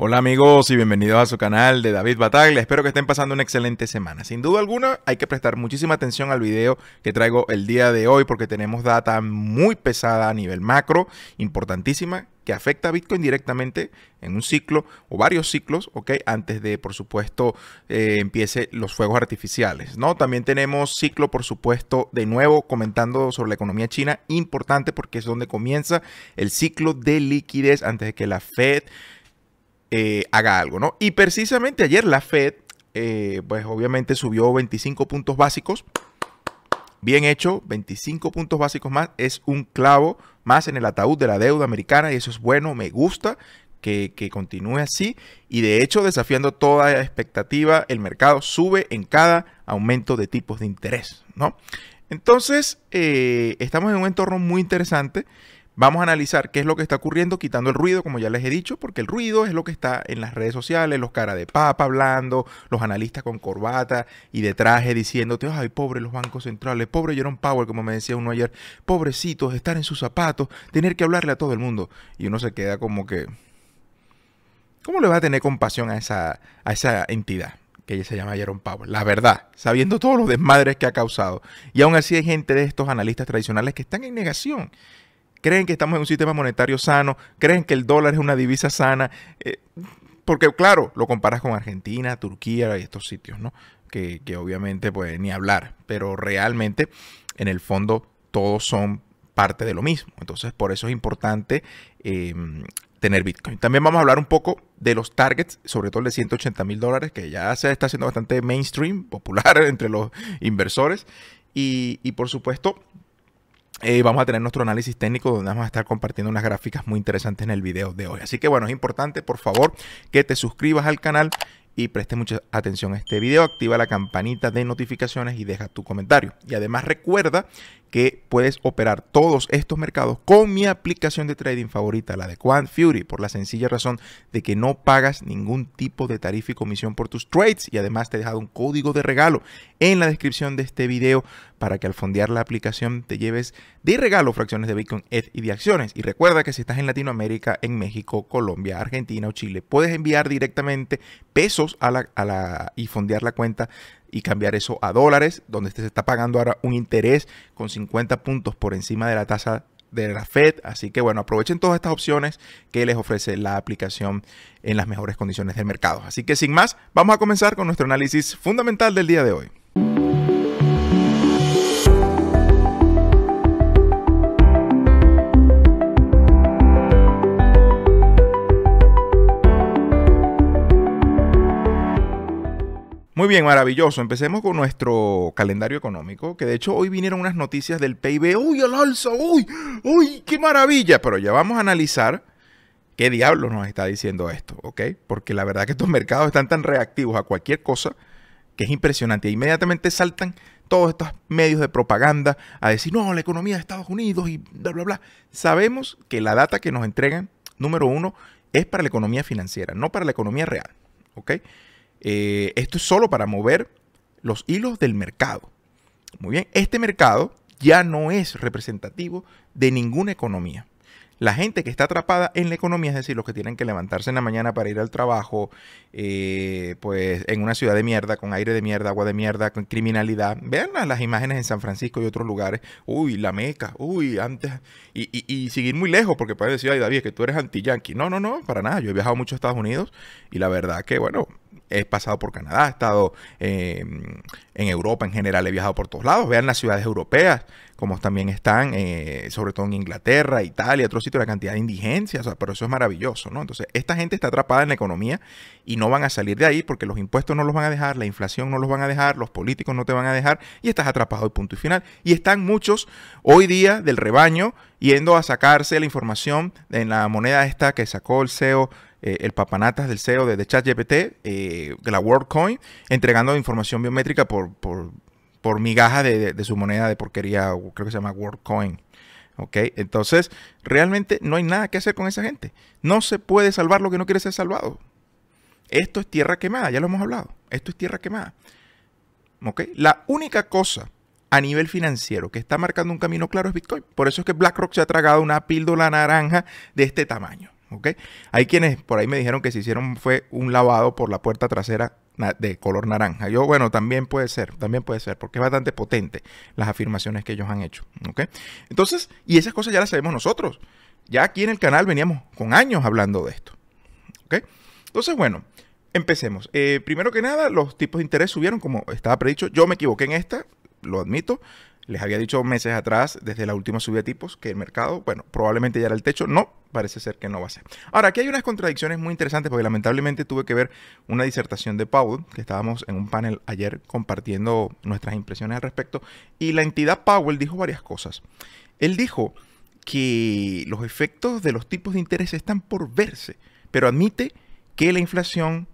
Hola amigos y bienvenidos a su canal de David Bataglia. Espero que estén pasando una excelente semana. Sin duda alguna hay que prestar muchísima atención al video que traigo el día de hoy porque tenemos data muy pesada a nivel macro, importantísima, que afecta a Bitcoin directamente en un ciclo o varios ciclos, ¿ok? Antes de, por supuesto, eh, empiece los fuegos artificiales, ¿no? También tenemos ciclo, por supuesto, de nuevo comentando sobre la economía china, importante porque es donde comienza el ciclo de liquidez antes de que la Fed eh, haga algo, ¿no? Y precisamente ayer la Fed, eh, pues obviamente subió 25 puntos básicos. Bien hecho, 25 puntos básicos más es un clavo más en el ataúd de la deuda americana y eso es bueno, me gusta que, continúe así y de hecho desafiando toda expectativa, el mercado sube en cada aumento de tipos de interés, ¿no? Entonces, eh, estamos en un entorno muy interesante Vamos a analizar qué es lo que está ocurriendo, quitando el ruido, como ya les he dicho, porque el ruido es lo que está en las redes sociales, los caras de papa hablando, los analistas con corbata y de traje diciéndote, ay, pobre los bancos centrales, pobre Jerome Powell, como me decía uno ayer, pobrecitos, estar en sus zapatos, tener que hablarle a todo el mundo. Y uno se queda como que, ¿cómo le va a tener compasión a esa, a esa entidad? que ella se llama Jerome Powell, la verdad, sabiendo todos los desmadres que ha causado. Y aún así hay gente de estos analistas tradicionales que están en negación creen que estamos en un sistema monetario sano, creen que el dólar es una divisa sana, eh, porque claro, lo comparas con Argentina, Turquía y estos sitios, ¿no? Que, obviamente pues ni hablar, pero realmente en el fondo todos son parte de lo mismo. Entonces por eso es importante em, tener Bitcoin. También vamos a hablar un poco de los targets, sobre todo el de 180 mil dólares, que ya se está haciendo bastante mainstream, popular entre los inversores. Y, y por supuesto, eh, vamos a tener nuestro análisis técnico donde vamos a estar compartiendo unas gráficas muy interesantes en el video de hoy. Así que bueno, es importante por favor que te suscribas al canal y preste mucha atención a este video, activa la campanita de notificaciones y deja tu comentario. Y además recuerda que puedes operar todos estos mercados con mi aplicación de trading favorita, la de Quant Fury, por la sencilla razón de que no pagas ningún tipo de tarifa y comisión por tus trades y además te he dejado un código de regalo en la descripción de este video para que al fondear la aplicación te lleves de regalo fracciones de Bitcoin, ETH y de acciones. Y recuerda que si estás en Latinoamérica, en México, Colombia, Argentina o Chile, puedes enviar directamente pesos a la, y fondear la cuenta y cambiar eso a dólares, donde se está pagando ahora un interés con 50 puntos por encima de la tasa de la Fed. Así que bueno, aprovechen todas estas opciones que les ofrece la aplicación en las mejores condiciones del mercado. Así que sin más, vamos a comenzar con nuestro análisis fundamental del día de hoy. bien, maravilloso. Empecemos con nuestro calendario económico, que de hecho hoy vinieron unas noticias del PIB. ¡Uy, al alza! ¡Uy! ¡Uy, qué maravilla! Pero ya vamos a analizar qué diablos nos está diciendo esto, ¿ok? Porque la verdad que estos mercados están tan reactivos a cualquier cosa que es impresionante. E inmediatamente saltan todos estos medios de propaganda a decir, no, la economía de Estados Unidos y bla, bla, bla. Sabemos que la data que nos entregan, número uno, es para la economía financiera, no para la economía real, ¿ok? Eh, esto es solo para mover los hilos del mercado. Muy bien, este mercado ya no es representativo de ninguna economía. La gente que está atrapada en la economía, es decir, los que tienen que levantarse en la mañana para ir al trabajo, eh, pues en una ciudad de mierda, con aire de mierda, agua de mierda, con criminalidad. Vean las, imágenes en San Francisco y otros lugares. Uy, la Meca, uy, antes. Y, seguir muy lejos, porque pueden decir, ay, David, que tú eres anti-yankee. No, no, no, para nada. Yo he viajado mucho a Estados Unidos y la verdad que, bueno, he pasado por Canadá, he estado eh, en Europa en general, he viajado por todos lados. Vean las ciudades europeas, como también están, eh, sobre todo en Inglaterra, Italia, otro sitio la cantidad de indigencia, o pero eso es maravilloso, ¿no? Entonces, esta gente está atrapada en la economía y no van a salir de ahí porque los impuestos no los van a dejar, la inflación no los van a dejar, los políticos no te van a dejar y estás atrapado y punto y final. Y están muchos hoy día del rebaño yendo a sacarse la información en la moneda esta que sacó el CEO eh, el papanatas del CEO de, ChatGPT, eh, de la WorldCoin, entregando información biométrica por, por, migajas de, su moneda de porquería, creo que se llama WorldCoin. ¿Ok? Entonces, realmente no hay nada que hacer con esa gente. No se puede salvar lo que no quiere ser salvado. Esto es tierra quemada, ya lo hemos hablado. Esto es tierra quemada. ¿Ok? La única cosa a nivel financiero que está marcando un camino claro es Bitcoin. Por eso es que BlackRock se ha tragado una píldora naranja de este tamaño. Hay quienes por ahí me dijeron que se hicieron fue un lavado por la puerta trasera de color naranja. Yo, bueno, también puede ser, también puede ser, porque es bastante potente las afirmaciones que ellos han hecho, Entonces, y esas cosas ya las sabemos nosotros. Ya aquí en el canal veníamos con años hablando de esto, Entonces, bueno, empecemos. Eh, primero que nada, los tipos de interés subieron como estaba predicho. Yo me equivoqué en esta, lo admito. Les había dicho meses atrás, desde la última subida de tipos, que el mercado, bueno, probablemente ya era el techo. No, parece ser que no va a ser. Ahora, aquí hay unas contradicciones muy interesantes porque lamentablemente tuve que ver una disertación de Powell, que estábamos en un panel ayer compartiendo nuestras impresiones al respecto, y la entidad Powell dijo varias cosas. Él dijo que los efectos de los tipos de interés están por verse, pero admite que la inflación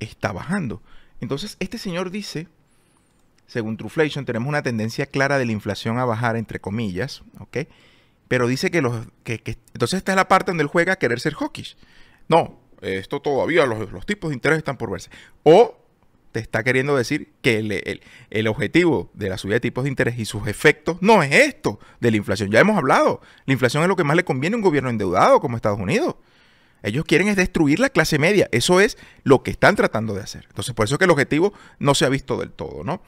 está bajando. Entonces, este señor dice según Truflation, tenemos una tendencia clara de la inflación a bajar, entre comillas, ¿ok? Pero dice que los... Que, entonces esta es la parte donde él juega querer ser hawkish. No, esto todavía, los, tipos de interés están por verse. O te está queriendo decir que el, el, objetivo de la subida de tipos de interés y sus efectos no es esto de la inflación. Ya hemos hablado, la inflación es lo que más le conviene a un gobierno endeudado como Estados Unidos. Ellos quieren es destruir la clase media. Eso es lo que están tratando de hacer. Entonces, por eso es que el objetivo no se ha visto del todo, ¿no?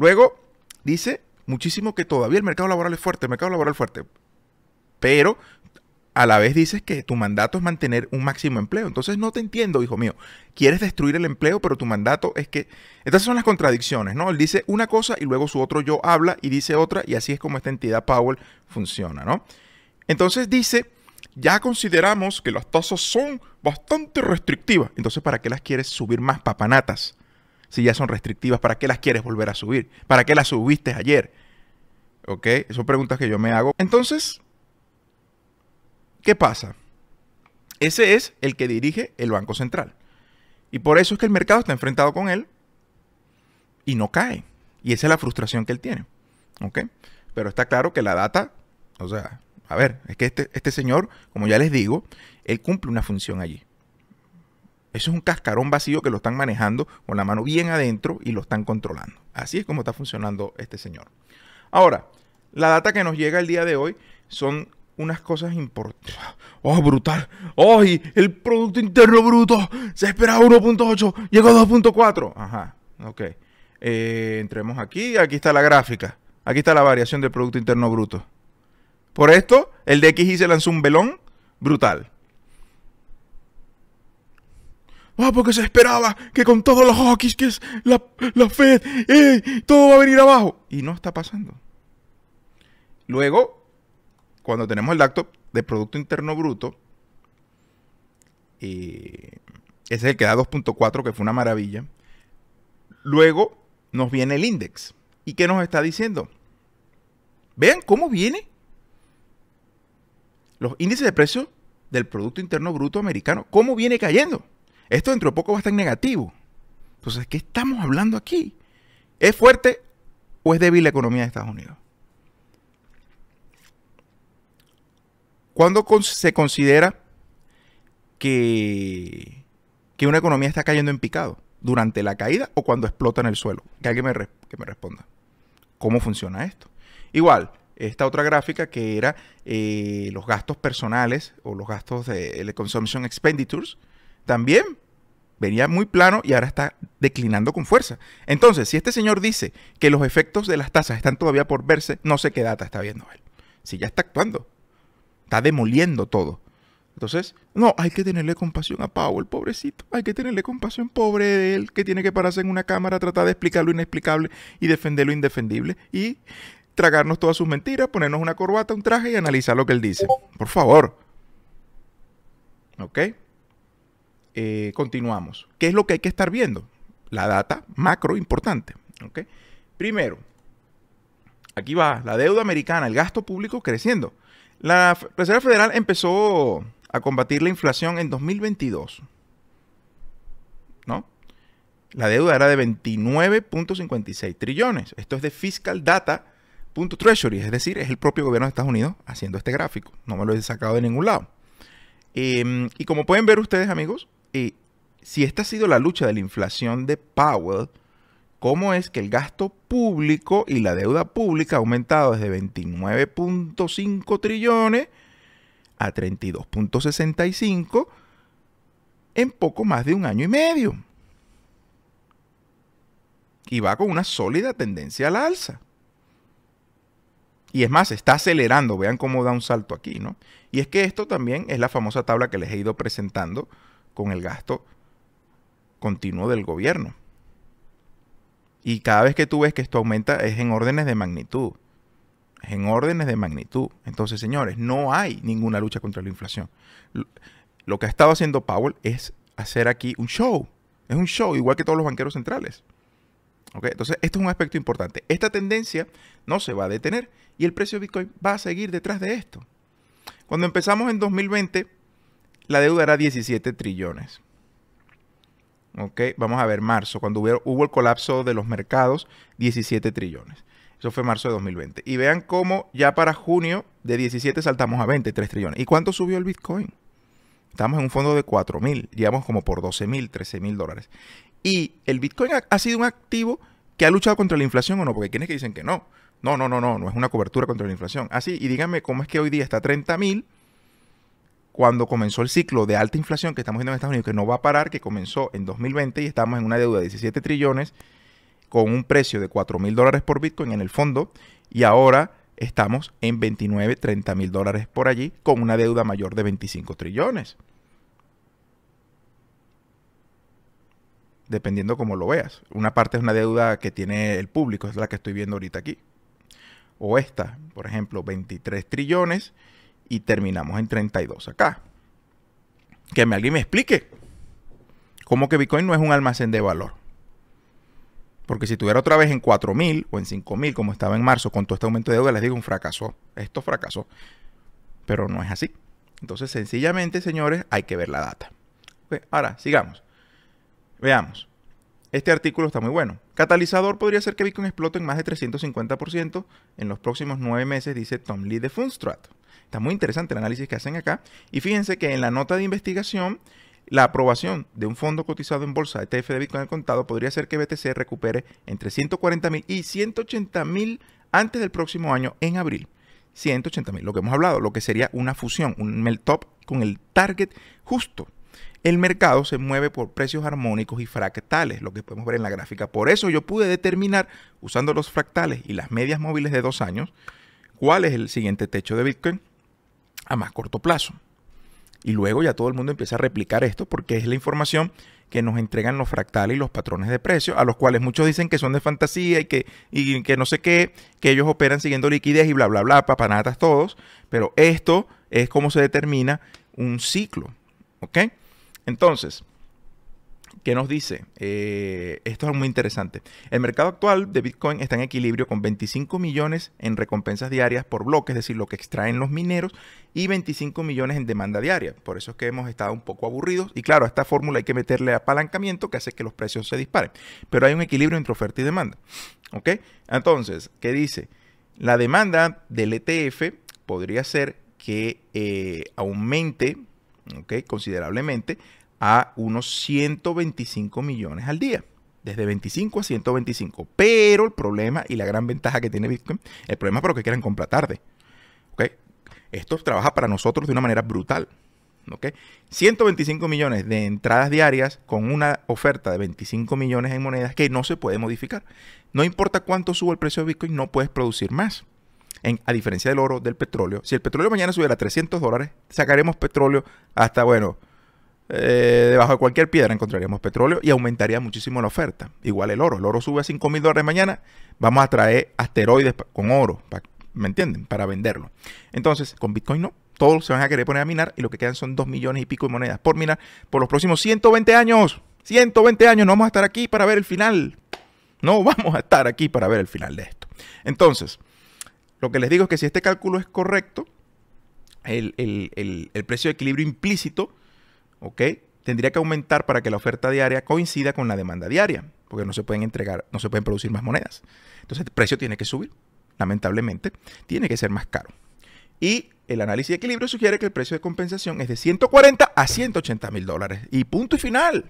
Luego, dice muchísimo que todavía el mercado laboral es fuerte, el mercado laboral es fuerte. Pero a la vez dices que tu mandato es mantener un máximo empleo. Entonces no te entiendo, hijo mío. Quieres destruir el empleo, pero tu mandato es que... Estas son las contradicciones, ¿no? Él dice una cosa y luego su otro yo habla y dice otra y así es como esta entidad Powell funciona, ¿no? Entonces dice, ya consideramos que las tasas son bastante restrictivas. Entonces, ¿para qué las quieres subir más papanatas? si ya son restrictivas? ¿Para qué las quieres volver a subir? ¿Para qué las subiste ayer? ¿Ok? Son preguntas que yo me hago. Entonces, ¿qué pasa? Ese es el que dirige el Banco Central. Y por eso es que el mercado está enfrentado con él y no cae. Y esa es la frustración que él tiene. ¿Ok? Pero está claro que la data, o sea, a ver, es que este, este señor, como ya les digo, él cumple una función allí. Eso es un cascarón vacío que lo están manejando con la mano bien adentro y lo están controlando. Así es como está funcionando este señor. Ahora, la data que nos llega el día de hoy son unas cosas importantes. ¡Oh, brutal! ¡Oh, el Producto Interno Bruto! Se esperaba 1.8, llegó a 2.4. Ajá, ok. Eh, entremos aquí, aquí está la gráfica. Aquí está la variación del Producto Interno Bruto. Por esto, el DXI se lanzó un velón brutal. Ah, porque se esperaba que con todos los hockeys que es la, la Fed, todo va a venir abajo. Y no está pasando. Luego, cuando tenemos el dato de Producto Interno Bruto, eh, ese es el que da 2.4, que fue una maravilla. Luego nos viene el índice. ¿Y qué nos está diciendo? Vean cómo viene. Los índices de precios del Producto Interno Bruto americano, ¿cómo viene cayendo? Esto dentro de poco va a estar negativo. Entonces, ¿qué estamos hablando aquí? ¿Es fuerte o es débil la economía de Estados Unidos? ¿Cuándo se considera que, que una economía está cayendo en picado? ¿Durante la caída o cuando explota en el suelo? Que alguien me, que me responda. ¿Cómo funciona esto? Igual, esta otra gráfica que era eh, los gastos personales o los gastos de, de consumption expenditures, también venía muy plano y ahora está declinando con fuerza. Entonces, si este señor dice que los efectos de las tasas están todavía por verse, no sé qué data está viendo él. Si ya está actuando, está demoliendo todo. Entonces, no, hay que tenerle compasión a Powell, pobrecito. Hay que tenerle compasión, pobre de él, que tiene que pararse en una cámara, tratar de explicar lo inexplicable y defender lo indefendible y tragarnos todas sus mentiras, ponernos una corbata, un traje y analizar lo que él dice. Por favor. ¿Ok? Eh, continuamos. ¿Qué es lo que hay que estar viendo? La data macro importante. Primero, aquí va la deuda americana, el gasto público creciendo. La Reserva Federal empezó a combatir la inflación en 2022. ¿No? La deuda era de 29.56 trillones. Esto es de Fiscal Data. Punto Treasury, es decir, es el propio gobierno de Estados Unidos haciendo este gráfico. No me lo he sacado de ningún lado. Em, y como pueden ver ustedes, amigos, y si esta ha sido la lucha de la inflación de Powell, cómo es que el gasto público y la deuda pública ha aumentado desde 29.5 trillones a 32.65 en poco más de un año y medio. Y va con una sólida tendencia al alza. Y es más, está acelerando. Vean cómo da un salto aquí, ¿no? Y es que esto también es la famosa tabla que les he ido presentando con el gasto continuo del gobierno. Y cada vez que tú ves que esto aumenta es en órdenes de magnitud. Es en órdenes de magnitud. Entonces, señores, no hay ninguna lucha contra la inflación. Lo que ha estado haciendo Powell es hacer aquí un show. Es un show, igual que todos los banqueros centrales. Entonces, esto es un aspecto importante. Esta tendencia no se va a detener y el precio de Bitcoin va a seguir detrás de esto. Cuando empezamos en 2020, la deuda era 17 trillones. Ok, vamos a ver, marzo, cuando hubo, el colapso de los mercados, 17 trillones. Eso fue marzo de 2020. Y vean cómo ya para junio de 17 saltamos a 23 trillones. ¿Y cuánto subió el Bitcoin? Estamos en un fondo de 4 mil, digamos como por 12 mil, 13 mil dólares. Y el Bitcoin ha, sido un activo que ha luchado contra la inflación o no, porque quienes que dicen que no. No, no, no, no, no es una cobertura contra la inflación. Así, ah, y díganme cómo es que hoy día está a 30 mil cuando comenzó el ciclo de alta inflación que estamos viendo en Estados Unidos, que no va a parar, que comenzó en 2020 y estamos en una deuda de 17 trillones con un precio de 4 mil dólares por Bitcoin en el fondo y ahora estamos en 29, 30 mil dólares por allí con una deuda mayor de 25 trillones. Dependiendo cómo lo veas. Una parte es una deuda que tiene el público, es la que estoy viendo ahorita aquí. O esta, por ejemplo, 23 trillones y terminamos en 32 acá. Que me, alguien me explique cómo que Bitcoin no es un almacén de valor. Porque si tuviera otra vez en 4.000 o en 5.000 como estaba en marzo con todo este aumento de deuda, les digo un fracaso. Esto fracasó. Pero no es así. Entonces, sencillamente, señores, hay que ver la data. ahora, sigamos. Veamos. Este artículo está muy bueno. Catalizador podría ser que Bitcoin explote en más de 350% en los próximos nueve meses, dice Tom Lee de Fundstrat. Está muy interesante el análisis que hacen acá. Y fíjense que en la nota de investigación, la aprobación de un fondo cotizado en bolsa ETF de Bitcoin al contado podría ser que BTC recupere entre 140 mil y 180 mil antes del próximo año en abril. 180 mil, lo que hemos hablado, lo que sería una fusión, un melt con el target justo el mercado se mueve por precios armónicos y fractales, lo que podemos ver en la gráfica. Por eso yo pude determinar, usando los fractales y las medias móviles de dos años, cuál es el siguiente techo de Bitcoin a más corto plazo. Y luego ya todo el mundo empieza a replicar esto porque es la información que nos entregan los fractales y los patrones de precio, a los cuales muchos dicen que son de fantasía y que, y que no sé qué, que ellos operan siguiendo liquidez y bla, bla, bla, papanatas todos. Pero esto es como se determina un ciclo. ¿Ok? Entonces, ¿Qué nos dice? Eh, esto es muy interesante. El mercado actual de Bitcoin está en equilibrio con 25 millones en recompensas diarias por bloque, es decir, lo que extraen los mineros, y 25 millones en demanda diaria. Por eso es que hemos estado un poco aburridos. Y claro, a esta fórmula hay que meterle apalancamiento que hace que los precios se disparen. Pero hay un equilibrio entre oferta y demanda. ¿Ok? Entonces, ¿qué dice? La demanda del ETF podría ser que eh, aumente considerablemente a unos 125 millones al día. Desde 25 a 125. Pero el problema y la gran ventaja que tiene Bitcoin, el problema es para los que quieran comprar tarde. Esto trabaja para nosotros de una manera brutal. 125 millones de entradas diarias con una oferta de 25 millones en monedas que no se puede modificar. No importa cuánto suba el precio de Bitcoin, no puedes producir más. En, a diferencia del oro, del petróleo. Si el petróleo mañana subiera a 300 dólares, sacaremos petróleo hasta, bueno, eh, debajo de cualquier piedra encontraríamos petróleo y aumentaría muchísimo la oferta. Igual el oro. El oro sube a 5 mil dólares mañana. Vamos a traer asteroides con oro, ¿me entienden? Para venderlo. Entonces, con Bitcoin no. Todos se van a querer poner a minar y lo que quedan son 2 millones y pico de monedas por minar por los próximos 120 años. 120 años no vamos a estar aquí para ver el final. No vamos a estar aquí para ver el final de esto. Entonces, lo que les digo es que si este cálculo es correcto, el precio de equilibrio implícito ¿ok? Tendría que aumentar para que la oferta diaria coincida con la demanda diaria, porque no se pueden entregar, no se pueden producir más monedas. Entonces el precio tiene que subir, lamentablemente, tiene que ser más caro. Y el análisis de equilibrio sugiere que el precio de compensación es de 140 a 180 mil dólares. Y punto y final.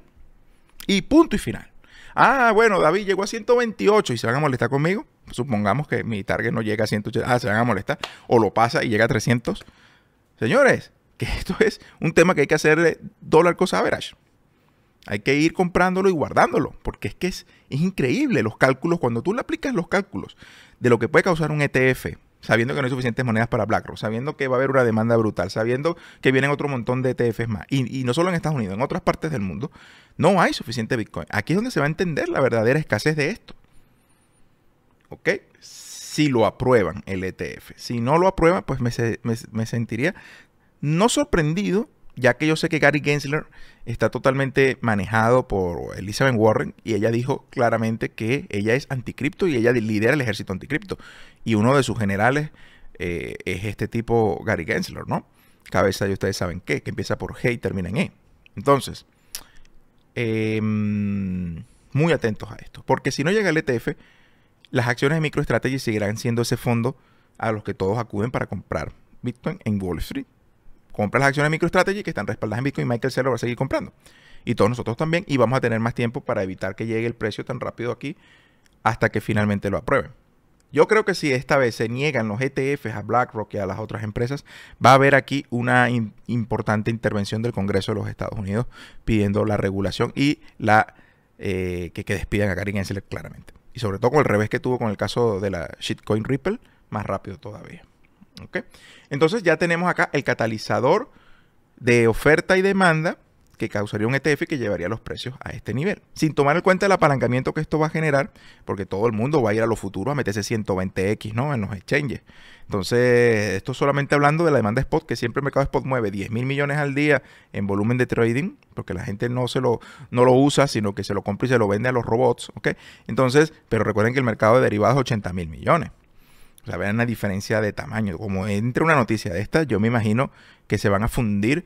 Y punto y final. Ah, bueno, David llegó a 128 y se van a molestar conmigo. Supongamos que mi target no llega a 180. Ah, se van a molestar. O lo pasa y llega a 300. Señores, que esto es un tema que hay que hacer dólar cosa average. Hay que ir comprándolo y guardándolo, porque es que es, increíble los cálculos, cuando tú le aplicas los cálculos de lo que puede causar un ETF, sabiendo que no hay suficientes monedas para BlackRock, sabiendo que va a haber una demanda brutal, sabiendo que vienen otro montón de ETFs más, y, no solo en Estados Unidos, en otras partes del mundo, no hay suficiente Bitcoin. Aquí es donde se va a entender la verdadera escasez de esto. ¿Ok? Si lo aprueban el ETF. Si no lo aprueban, pues me, me sentiría no sorprendido, ya que yo sé que Gary Gensler está totalmente manejado por Elizabeth Warren y ella dijo claramente que ella es anticripto y ella lidera el ejército anticripto. Y uno de sus generales eh, es este tipo Gary Gensler, ¿no? Cabeza de ustedes saben qué, que empieza por G y termina en E. Entonces, em, muy atentos a esto, porque si no llega el ETF, las acciones de MicroStrategy seguirán siendo ese fondo a los que todos acuden para comprar Bitcoin en Wall Street compras las acciones de MicroStrategy que están respaldadas en Bitcoin. y Michael Saylor va a seguir comprando. Y todos nosotros también. Y vamos a tener más tiempo para evitar que llegue el precio tan rápido aquí hasta que finalmente lo aprueben. Yo creo que si esta vez se niegan los ETFs a BlackRock y a las otras empresas, va a haber aquí una importante intervención del Congreso de los Estados Unidos pidiendo la regulación y la eh, que, que, despidan a Gary Gensler claramente. Y sobre todo con el revés que tuvo con el caso de la shitcoin Ripple, más rápido todavía. Entonces ya tenemos acá el catalizador de oferta y demanda que causaría un ETF que llevaría los precios a este nivel. Sin tomar en cuenta el apalancamiento que esto va a generar, porque todo el mundo va a ir a los futuros a meterse 120x ¿no? en los exchanges. Entonces, esto solamente hablando de la demanda spot, que siempre el mercado spot mueve 10 mil millones al día en volumen de trading, porque la gente no, se lo, no lo usa, sino que se lo compra y se lo vende a los robots. Entonces, pero recuerden que el mercado de derivados es 80 mil millones la verdad, una diferencia de tamaño. Como entre una noticia de esta, yo me imagino que se van a fundir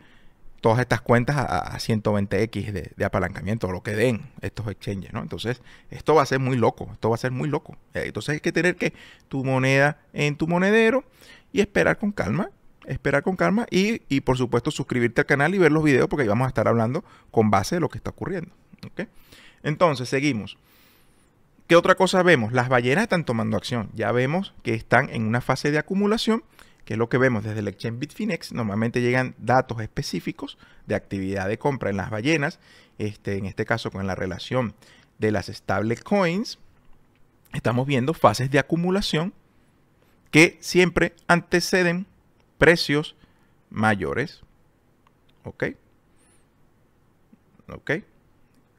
todas estas cuentas a, 120x de, apalancamiento, lo que den estos exchanges, ¿no? Entonces, esto va a ser muy loco, esto va a ser muy loco. Eh, entonces hay que tener que tu moneda en tu monedero y esperar con calma, esperar con calma y, por supuesto suscribirte al canal y ver los videos porque ahí vamos a estar hablando con base de lo que está ocurriendo. ok Entonces, seguimos. ¿Qué otra cosa vemos? Las ballenas están tomando acción. Ya vemos que están en una fase de acumulación, que es lo que vemos desde el exchange Bitfinex. Normalmente llegan datos específicos de actividad de compra en las ballenas, este, en este caso con la relación de las Stable Coins, Estamos viendo fases de acumulación que siempre anteceden precios mayores. ¿Ok? ¿Ok?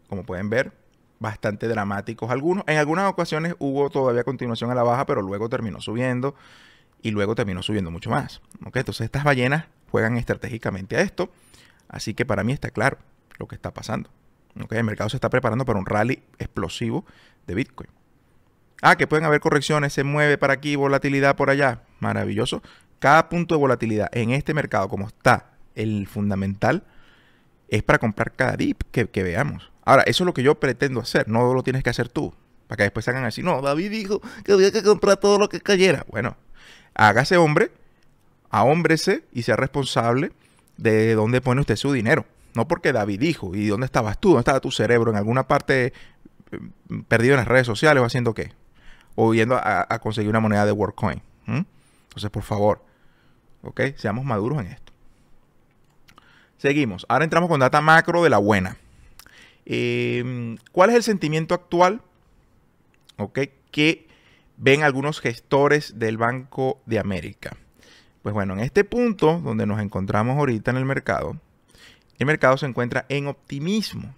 Como pueden ver, bastante dramáticos algunos. En algunas ocasiones hubo todavía continuación a la baja, pero luego terminó subiendo y luego terminó subiendo mucho más. Entonces estas ballenas juegan estratégicamente a esto, así que para mí está claro lo que está pasando. El mercado se está preparando para un rally explosivo de Bitcoin. Ah, que pueden haber correcciones, se mueve para aquí, volatilidad por allá. Maravilloso. Cada punto de volatilidad en este mercado, como está el fundamental, es para comprar cada dip que veamos. Ahora, eso es lo que yo pretendo hacer, no lo tienes que hacer tú. Para que después salgan hagan así, no, David dijo que había que comprar todo lo que cayera. Bueno, hágase hombre, ahómbrese y sea responsable de dónde pone usted su dinero. No porque David dijo, ¿y dónde estabas tú? ¿Dónde estaba tu cerebro? ¿En alguna parte eh, perdido en las redes sociales o haciendo qué? O yendo a, conseguir una moneda de WorldCoin. Entonces, por favor, ¿ok? Seamos maduros en esto. Seguimos. Ahora entramos con data macro de la buena. Em, ¿Cuál es el sentimiento actual okay, que ven algunos gestores del Banco de América? Pues bueno, en este punto donde nos encontramos ahorita en el mercado, el mercado se encuentra en optimismo.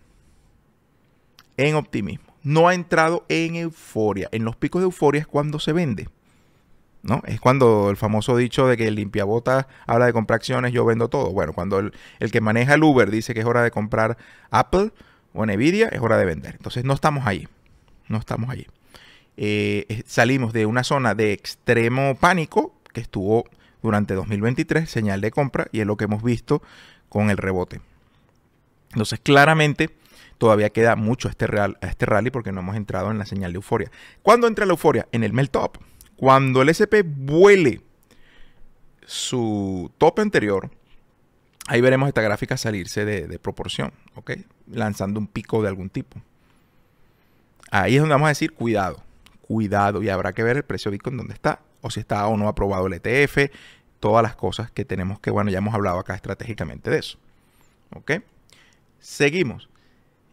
En optimismo. No ha entrado en euforia. En los picos de euforia es cuando se vende. ¿No? Es cuando el famoso dicho de que el limpiabota habla de comprar acciones, yo vendo todo. Bueno, cuando el, el, que maneja el Uber dice que es hora de comprar Apple, o Nvidia, es hora de vender. Entonces no estamos ahí. No estamos allí. Eh, salimos de una zona de extremo pánico que estuvo durante 2023, señal de compra, y es lo que hemos visto con el rebote. Entonces, claramente, todavía queda mucho este a este, rally porque no hemos entrado en la señal de euforia. ¿Cuándo entra la euforia? En el melt top. Cuando el SP vuele su top anterior, ahí veremos esta gráfica salirse de, de proporción. ¿ok? lanzando un pico de algún tipo. Ahí es donde vamos a decir cuidado, cuidado y habrá que ver el precio Bitcoin donde está o si está o no aprobado el ETF, todas las cosas que tenemos que, bueno, ya hemos hablado acá estratégicamente de eso. ¿Ok? Seguimos.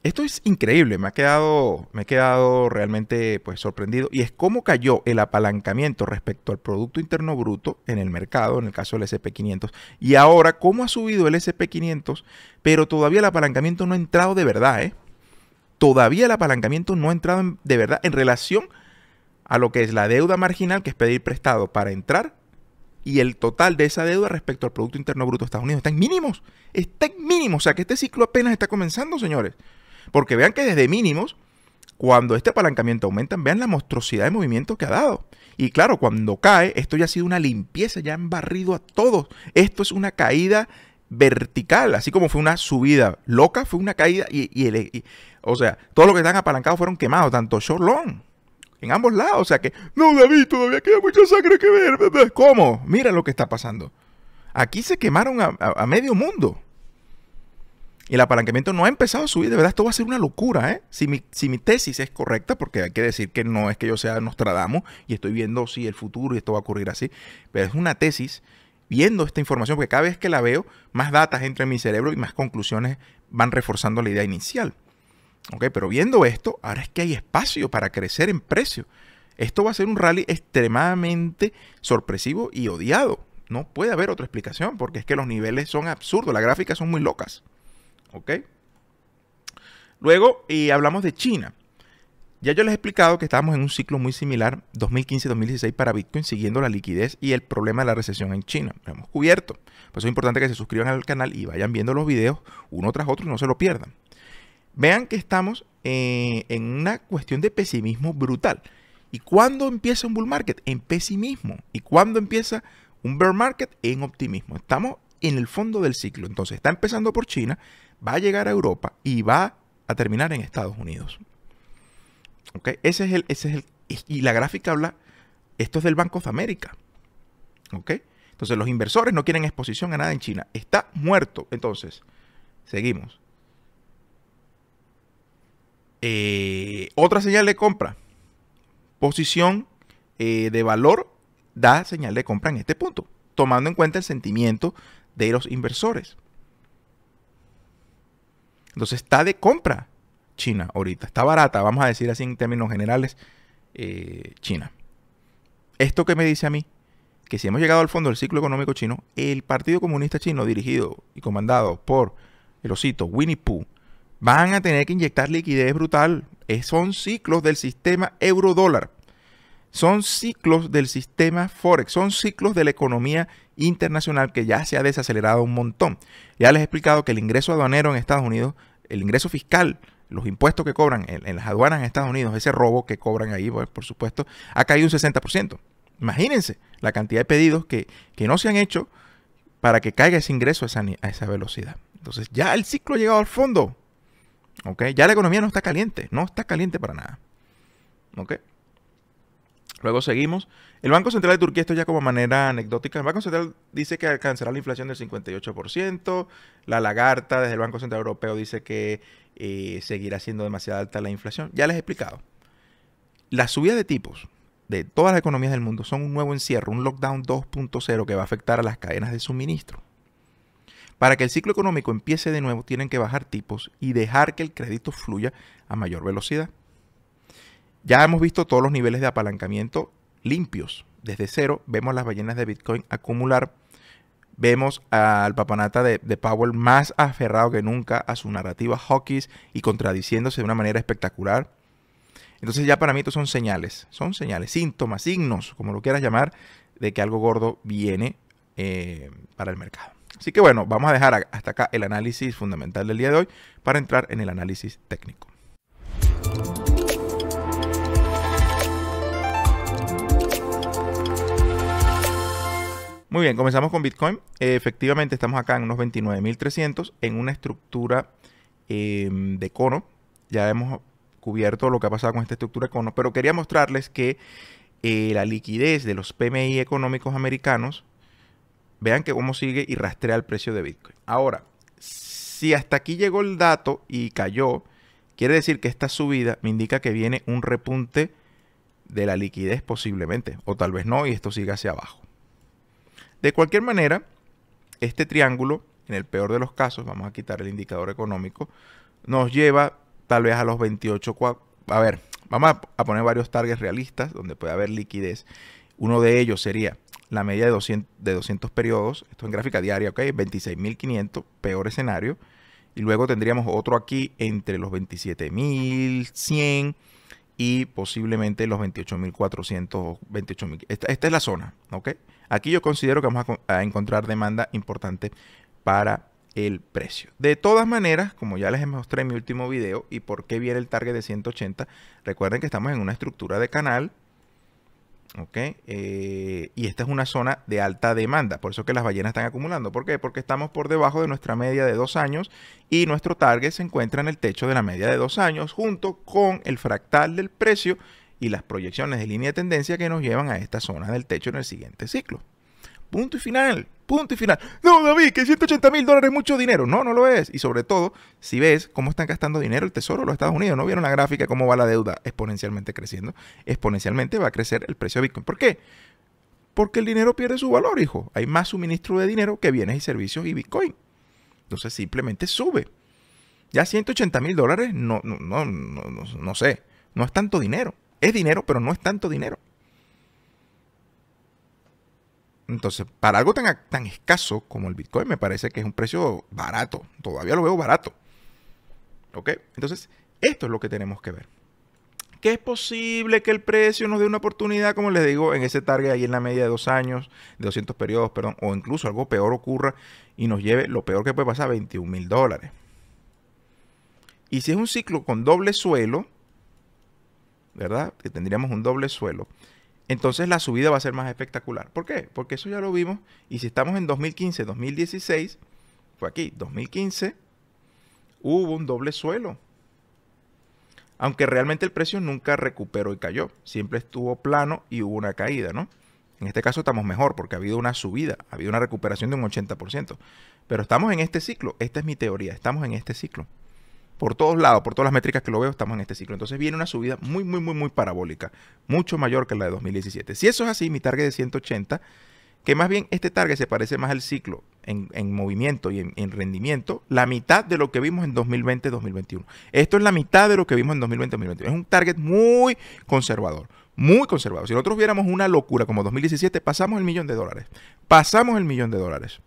Esto es increíble, me ha quedado, me he quedado realmente pues, sorprendido. Y es cómo cayó el apalancamiento respecto al Producto Interno Bruto en el mercado, en el caso del SP500. Y ahora, cómo ha subido el SP500, pero todavía el apalancamiento no ha entrado de verdad. ¿eh? Todavía el apalancamiento no ha entrado de verdad en relación a lo que es la deuda marginal, que es pedir prestado para entrar, y el total de esa deuda respecto al Producto Interno Bruto de Estados Unidos está en mínimos. Está en mínimos. O sea que este ciclo apenas está comenzando, señores. Porque vean que desde mínimos, cuando este apalancamiento aumenta, vean la monstruosidad de movimiento que ha dado. Y claro, cuando cae, esto ya ha sido una limpieza, ya han barrido a todos. Esto es una caída vertical, así como fue una subida loca, fue una caída y, e, o sea, todos los que están apalancados fueron quemados, tanto short long, en ambos lados, o sea que, no David, todavía queda mucha sangre que ver, ¿cómo? Mira lo que está pasando. Aquí se quemaron a medio mundo el apalancamiento no ha empezado a subir. De verdad, esto va a ser una locura, ¿eh? Si mi, tesis es correcta, porque hay que decir que no es que yo sea nostradamo y estoy viendo si el futuro y esto va a ocurrir así, pero es una tesis viendo esta información, porque cada vez que la veo, más datas entran en mi cerebro y más conclusiones van reforzando la idea inicial. ¿Ok? Pero viendo esto, ahora es que hay espacio para crecer en precio. Esto va a ser un rally extremadamente sorpresivo y odiado. No puede haber otra explicación porque es que los niveles son absurdos, las gráficas son muy locas. ¿ok? Luego, y hablamos de China. Ya yo les he explicado que estábamos en un ciclo muy similar, 2015-2016 para Bitcoin, siguiendo la liquidez y el problema de la recesión en China. Lo hemos cubierto. Por eso es importante que se suscriban al canal y vayan viendo los videos uno tras otro y no se lo pierdan. Vean que estamos eh, en una cuestión de pesimismo brutal. ¿Y cuándo empieza un bull market? En pesimismo. ¿Y cuándo empieza un bear market? En optimismo. Estamos en el fondo del ciclo. Entonces está empezando por China, va a llegar a Europa y va a terminar en Estados Unidos. Ese es el, el, y la gráfica habla, esto es del Banco de América. ¿Ok? Entonces los inversores no quieren exposición a nada en China. Está muerto. Entonces, seguimos. Eh, otra señal de compra. Posición eh, de valor da señal de compra en este punto, tomando en cuenta el sentimiento de los inversores. Entonces está de compra China ahorita. Está barata, vamos a decir así en términos generales, eh, China. Esto que me dice a mí, que si hemos llegado al fondo del ciclo económico chino, el Partido Comunista Chino, dirigido y comandado por el osito Winnie Pooh, van a tener que inyectar liquidez brutal. Eh, son ciclos del sistema euro-dólar. Son ciclos del sistema Forex, son ciclos de la economía internacional que ya se ha desacelerado un montón. Ya les he explicado que el ingreso aduanero en Estados Unidos, el ingreso fiscal, los impuestos que cobran en, las aduanas en Estados Unidos, ese robo que cobran ahí, pues, por supuesto, ha caído un 60%. Imagínense la cantidad de pedidos que, no se han hecho para que caiga ese ingreso a esa, a esa velocidad. Entonces ya el ciclo ha llegado al fondo. Ya la economía no está caliente, no está caliente para nada. ¿Ok? Luego seguimos. El Banco Central de Turquía, esto ya como manera anecdótica, el Banco Central dice que alcanzará la inflación del 58%, la lagarta desde el Banco Central Europeo dice que eh, seguirá siendo demasiado alta la inflación. Ya les he explicado. La subida de tipos de todas las economías del mundo son un nuevo encierro, un lockdown 2.0 que va a afectar a las cadenas de suministro. Para que el ciclo económico empiece de nuevo, tienen que bajar tipos y dejar que el crédito fluya a mayor velocidad. Ya hemos visto todos los niveles de apalancamiento limpios. Desde cero vemos las ballenas de Bitcoin acumular. Vemos al papanata de, Powell más aferrado que nunca a su narrativa hawkish y contradiciéndose de una manera espectacular. Entonces ya para mí estos son señales, son señales, síntomas, signos, como lo quieras llamar, de que algo gordo viene eh, para el mercado. Así que bueno, vamos a dejar hasta acá el análisis fundamental del día de hoy para entrar en el análisis técnico. Muy bien, comenzamos con Bitcoin. Eh, efectivamente, estamos acá en unos 29.300 en una estructura em, de cono. Ya hemos cubierto lo que ha pasado con esta estructura de cono, pero quería mostrarles que eh, la liquidez de los PMI económicos americanos, vean que cómo sigue y rastrea el precio de Bitcoin. Ahora, si hasta aquí llegó el dato y cayó, quiere decir que esta subida me indica que viene un repunte de la liquidez posiblemente, o tal vez no, y esto sigue hacia abajo. De cualquier manera, este triángulo, en el peor de los casos, vamos a quitar el indicador económico, nos lleva tal vez a los 28. A ver, vamos a poner varios targets realistas donde puede haber liquidez. Uno de ellos sería la media de 200, periodos, esto en gráfica diaria, ok, 26.500, peor escenario. Y luego tendríamos otro aquí entre los 27.100 y posiblemente los 28.400, 28.000. esta es la zona, ok. Aquí yo considero que vamos a, encontrar demanda importante para el precio. De todas maneras, como ya les mostré en mi último video y por qué viene el target de 180, recuerden que estamos en una estructura de canal, ¿ok? Eh, y esta es una zona de alta demanda, por eso que las ballenas están acumulando. ¿Por qué? Porque estamos por debajo de nuestra media de dos años y nuestro target se encuentra en el techo de la media de dos años junto con el fractal del precio y las proyecciones de línea de tendencia que nos llevan a esta zona del techo en el siguiente ciclo. Punto y final, punto y final. No, David, que 180 mil dólares es mucho dinero. No, no lo es. Y sobre todo, si ves cómo están gastando dinero el Tesoro de los Estados Unidos, ¿no vieron la gráfica cómo va la deuda exponencialmente creciendo? Exponencialmente va a crecer el precio de Bitcoin. ¿Por qué? Porque el dinero pierde su valor, hijo. Hay más suministro de dinero que bienes y servicios y Bitcoin. Entonces simplemente sube. Ya 180 mil dólares, no, no, no, no sé. No es tanto dinero. Es dinero, pero no es tanto dinero. Entonces, para algo tan, escaso como el Bitcoin, me parece que es un precio barato. Todavía lo veo barato. ¿Ok? Entonces, esto es lo que tenemos que ver. ¿Qué es posible que el precio nos dé una oportunidad, como les digo, en ese target ahí en la media de dos años, de 200 periodos, perdón, o incluso algo peor ocurra y nos lleve, lo peor que puede pasar, 21 mil dólares. Y si es un ciclo con doble suelo, ¿verdad? Que tendríamos un doble suelo. Entonces la subida va a ser más espectacular. ¿Por qué? Porque eso ya lo vimos. Y si estamos en 2015, 2016, fue aquí, 2015, hubo un doble suelo. Aunque realmente el precio nunca recuperó y cayó. Siempre estuvo plano y hubo una caída, ¿no? En este caso estamos mejor porque ha habido una subida, ha habido una recuperación de un 80%. Pero estamos en este ciclo. Esta es mi teoría. Estamos en este ciclo por todos lados, por todas las métricas que lo veo, estamos en este ciclo. Entonces viene una subida muy, muy, muy, muy parabólica, mucho mayor que la de 2017. Si eso es así, mi target de 180, que más bien este target se parece más al ciclo en, movimiento y en, en, rendimiento, la mitad de lo que vimos en 2020-2021. Esto es la mitad de lo que vimos en 2020-2021. Es un target muy conservador, muy conservador. Si nosotros viéramos una locura como 2017, pasamos el millón de dólares. Pasamos el millón de dólares.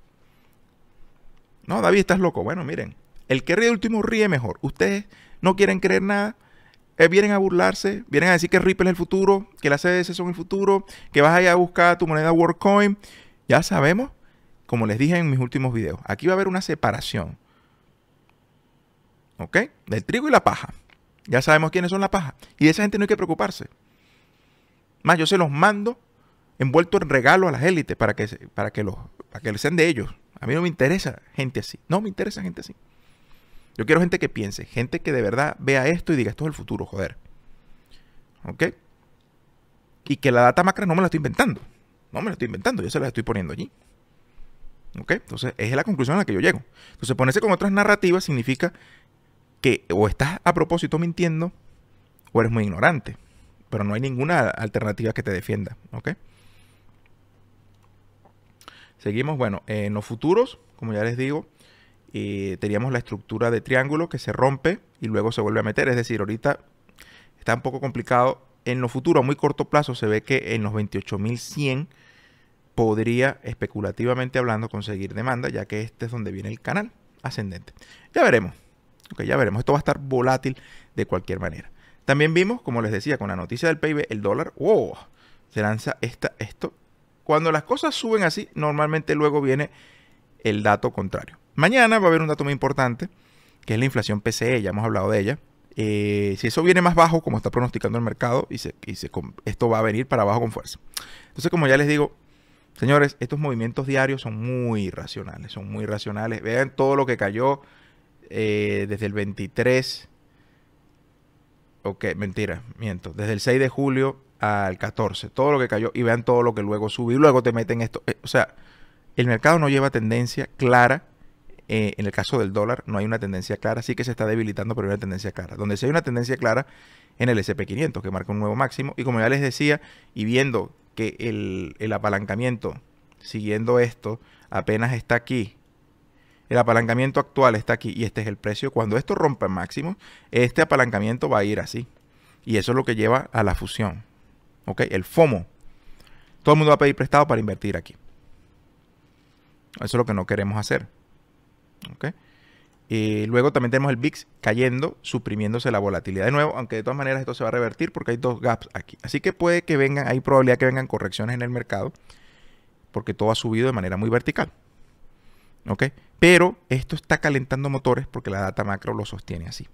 No, David, estás loco. Bueno, miren, el que ríe último ríe mejor. Ustedes no quieren creer nada. Eh, vienen a burlarse, vienen a decir que Ripple es el futuro, que las CDS son el futuro, que vas allá a buscar tu moneda WorldCoin. Ya sabemos, como les dije en mis últimos videos, aquí va a haber una separación. ¿Ok? Del trigo y la paja. Ya sabemos quiénes son la paja. Y de esa gente no hay que preocuparse. Más, yo se los mando envuelto en regalo a las élites para que, para que, los, para que sean de ellos. A mí no me interesa gente así. No me interesa gente así. Yo quiero gente que piense, gente que de verdad vea esto y diga, esto es el futuro, joder. ¿Ok? Y que la data macra no me la estoy inventando. No me la estoy inventando, yo se la estoy poniendo allí. ¿Ok? Entonces, esa es la conclusión a la que yo llego. Entonces, ponerse con otras narrativas significa que o estás a propósito mintiendo o eres muy ignorante. Pero no hay ninguna alternativa que te defienda. ¿Ok? Seguimos, bueno, en los futuros, como ya les digo, y teníamos la estructura de triángulo que se rompe y luego se vuelve a meter. Es decir, ahorita está un poco complicado. En lo futuro, a muy corto plazo, se ve que en los 28.100 podría, especulativamente hablando, conseguir demanda, ya que este es donde viene el canal ascendente. Ya veremos. ya veremos. Esto va a estar volátil de cualquier manera. También vimos, como les decía, con la noticia del PIB, el dólar, ¡wow! se lanza esto. Cuando las cosas suben así, normalmente luego viene el dato contrario. Mañana va a haber un dato muy importante, que es la inflación PCE, ya hemos hablado de ella. Eh, si eso viene más bajo, como está pronosticando el mercado, y, se, esto va a venir para abajo con fuerza. Entonces, como ya les digo, señores, estos movimientos diarios son muy racionales, son muy racionales. Vean todo lo que cayó eh, desde el 23, ok, mentira, miento, desde el 6 de julio al 14, todo lo que cayó, y vean todo lo que luego subió, luego te meten esto. Eh, o sea, el mercado no lleva tendencia clara eh, en el caso del dólar no hay una tendencia clara, sí que se está debilitando, pero hay una tendencia clara. Donde sí hay una tendencia clara en el SP500, que marca un nuevo máximo. Y como ya les decía, y viendo que el, el apalancamiento, siguiendo esto, apenas está aquí. El apalancamiento actual está aquí y este es el precio. Cuando esto rompa el máximo, este apalancamiento va a ir así. Y eso es lo que lleva a la fusión. ¿Ok? El FOMO. Todo el mundo va a pedir prestado para invertir aquí. Eso es lo que no queremos hacer. ¿okay? luego también tenemos el Bix cayendo, suprimiéndose la volatilidad de nuevo, aunque de todas maneras esto se va a revertir porque hay dos gaps aquí. Así que puede que vengan, hay probabilidad que vengan correcciones en el mercado porque todo ha subido de manera muy vertical. Pero esto está calentando motores porque la data macro lo sostiene así.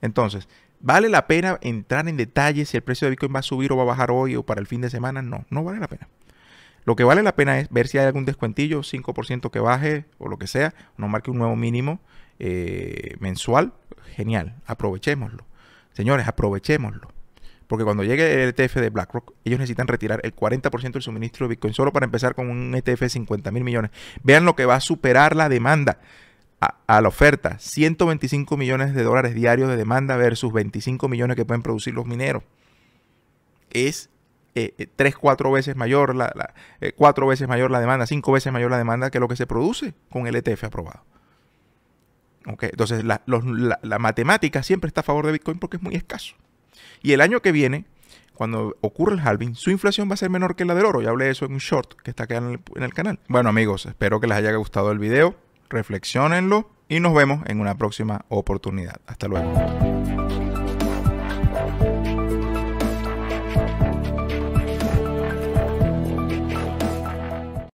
Entonces, ¿vale la pena entrar en detalle si el precio de Bitcoin va a subir o va a bajar hoy o para el fin de semana? No, no vale la pena. Lo que vale la pena es ver si hay algún descuentillo, 5% que baje o lo que sea, no marque un nuevo mínimo eh, mensual. Genial, aprovechémoslo. Señores, aprovechémoslo. Porque cuando llegue el ETF de BlackRock, ellos necesitan retirar el 40% del suministro de Bitcoin solo para empezar con un ETF de 50 mil millones. Vean lo que va a superar la demanda a, a, la oferta. 125 millones de dólares diarios de demanda versus 25 millones que pueden producir los mineros. Es eh, eh, tres, cuatro veces mayor, la, eh, cuatro veces mayor la demanda, cinco veces mayor la demanda que lo que se produce con el ETF aprobado. Okay. Entonces, la, la, matemática siempre está a favor de Bitcoin porque es muy escaso. Y el año que viene, cuando ocurre el halving, su inflación va a ser menor que la del oro. Ya hablé de eso en un short que está acá en el, en el canal. Bueno, amigos, espero que les haya gustado el video. Reflexionenlo y nos vemos en una próxima oportunidad. Hasta luego.